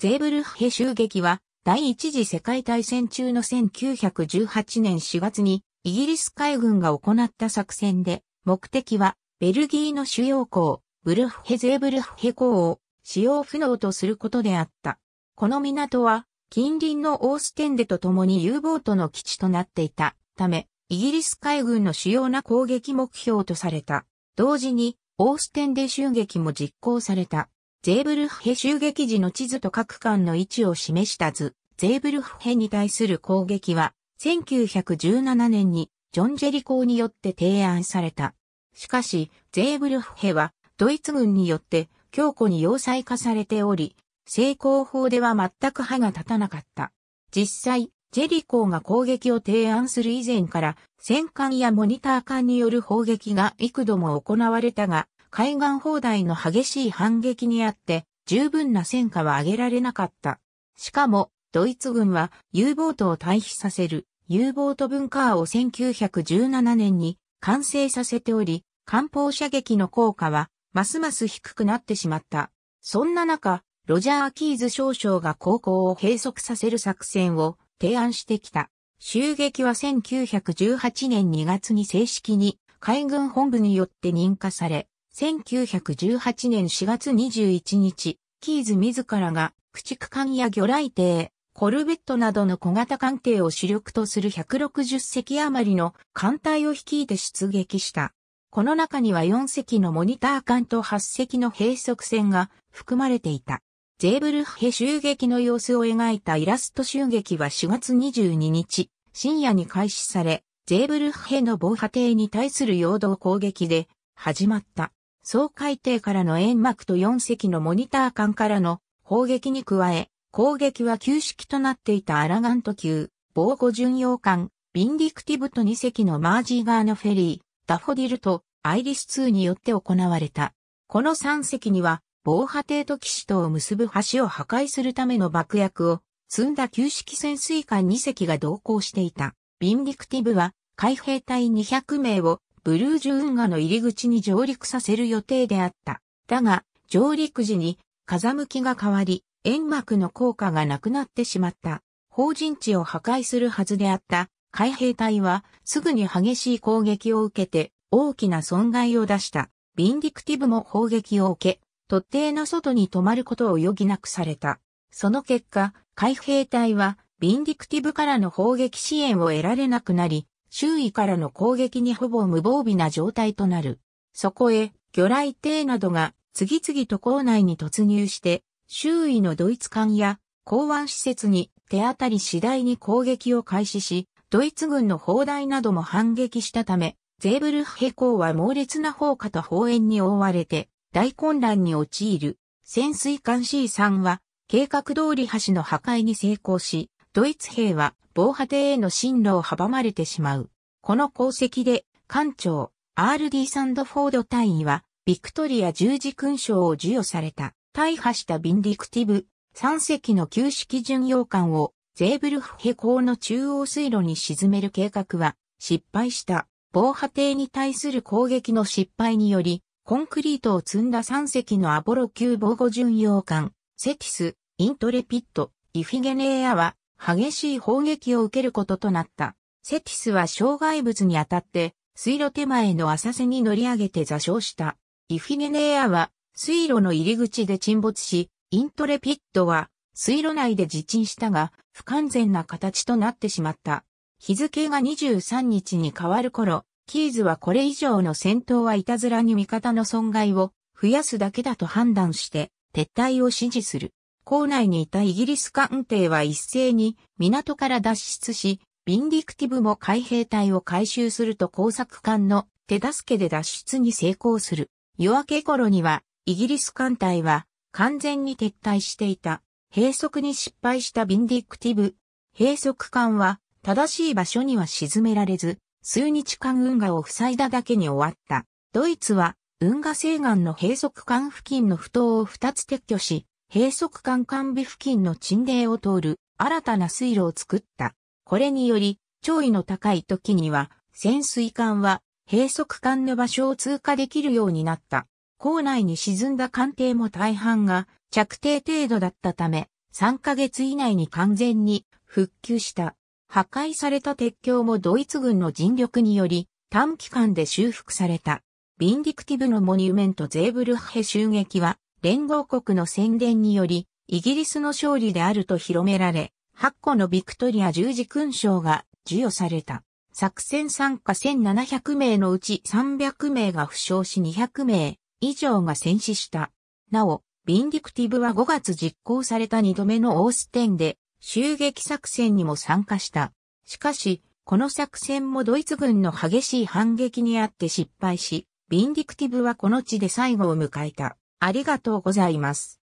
ゼーブルフヘ襲撃は、第一次世界大戦中の1918年4月に、イギリス海軍が行った作戦で、目的は、ベルギーの主要港、ブルフヘゼーブルフヘ港を使用不能とすることであった。この港は、近隣のオーステンデと共に U ボートの基地となっていたため、イギリス海軍の主要な攻撃目標とされた。同時に、オーステンデ襲撃も実行された。ゼーブルフヘ襲撃時の地図と各艦の位置を示した図、ゼーブルフヘに対する攻撃は、1917年にジョン・ジェリコーによって提案された。しかし、ゼーブルフヘは、ドイツ軍によって強固に要塞化されており、成功法では全く歯が立たなかった。実際、ジェリコーが攻撃を提案する以前から、戦艦やモニター艦による砲撃が幾度も行われたが、海岸砲台の激しい反撃にあって、十分な戦果は上げられなかった。しかも、ドイツ軍は U ボートを退避させる U ボート文化を1917年に完成させており、艦砲射撃の効果はますます低くなってしまった。そんな中、ロジャー・キーズ少将が高校を閉塞させる作戦を提案してきた。襲撃は1918年2月に正式に海軍本部によって認可され、1918年4月21日、キーズ自らが駆逐艦や魚雷艇、コルベットなどの小型艦艇を主力とする160隻余りの艦隊を率いて出撃した。この中には4隻のモニター艦と8隻の閉塞船が含まれていた。ゼーブルヘ襲撃の様子を描いたイラスト襲撃は4月22日、深夜に開始され、ゼーブルヘの防波堤に対する陽動攻撃で始まった。総海底からの煙幕と4隻のモニター艦からの砲撃に加え、攻撃は旧式となっていたアラガント級、防護巡洋艦、ビンディクティブと2隻のマージーガーのフェリー、ダフォディルとアイリス2によって行われた。この3隻には、防波堤と騎士とを結ぶ橋を破壊するための爆薬を積んだ旧式潜水艦2隻が同行していた。ビンディクティブは海兵隊200名をブルージュ運河の入り口に上陸させる予定であった。だが、上陸時に風向きが変わり、煙幕の効果がなくなってしまった。法人地を破壊するはずであった海兵隊はすぐに激しい攻撃を受けて大きな損害を出した。ビンディクティブも砲撃を受け、突堤の外に止まることを余儀なくされた。その結果、海兵隊はビンディクティブからの砲撃支援を得られなくなり、周囲からの攻撃にほぼ無防備な状態となる。そこへ、魚雷艇などが次々と港内に突入して、周囲のドイツ艦や港湾施設に手当たり次第に攻撃を開始し、ドイツ軍の砲台なども反撃したため、ゼーブルヘ港は猛烈な砲火と砲煙に覆われて大混乱に陥る。潜水艦 C3 は計画通り橋の破壊に成功し、ドイツ兵は防波堤への進路を阻まれてしまう。この功績で、艦長、R.D. サンドフォード隊員は、ビクトリア十字勲章を授与された、大破したビンディクティブ、3隻の旧式巡洋艦を、ゼーブルフヘ港の中央水路に沈める計画は、失敗した。防波堤に対する攻撃の失敗により、コンクリートを積んだ3隻のアボロ級防護巡洋艦、セティス、イントレピット、イフィゲネーアは、激しい砲撃を受けることとなった。セティスは障害物に当たって水路手前の浅瀬に乗り上げて座礁した。イフィネネアは水路の入り口で沈没し、イントレピットは水路内で自沈したが不完全な形となってしまった。日付が23日に変わる頃、キーズはこれ以上の戦闘はいたずらに味方の損害を増やすだけだと判断して撤退を指示する。港内にいたイギリス艦艇は一斉に港から脱出し、ビンディクティブも海兵隊を回収すると工作艦の手助けで脱出に成功する。夜明け頃には、イギリス艦隊は完全に撤退していた。閉塞に失敗したビンディクティブ。閉塞艦は正しい場所には沈められず、数日間運河を塞いだだけに終わった。ドイツは運河西岸の閉塞艦付近の埠頭を2つ撤去し、閉塞管管備付近の沈霊を通る新たな水路を作った。これにより、潮位の高い時には、潜水艦は閉塞艦の場所を通過できるようになった。港内に沈んだ艦艇も大半が着底程度だったため、3ヶ月以内に完全に復旧した。破壊された鉄橋もドイツ軍の尽力により短期間で修復された。ビンディクティブのモニュメントゼーブルッヘ襲撃は連合国の宣伝により、イギリスの勝利であると広められ、8個のビクトリア十字勲章が授与された。作戦参加1700名のうち300名が負傷し200名以上が戦死した。なお、ビンディクティブは5月実行された2度目のオーステンで襲撃作戦にも参加した。しかし、この作戦もドイツ軍の激しい反撃にあって失敗し、ビンディクティブはこの地で最後を迎えた。ありがとうございます。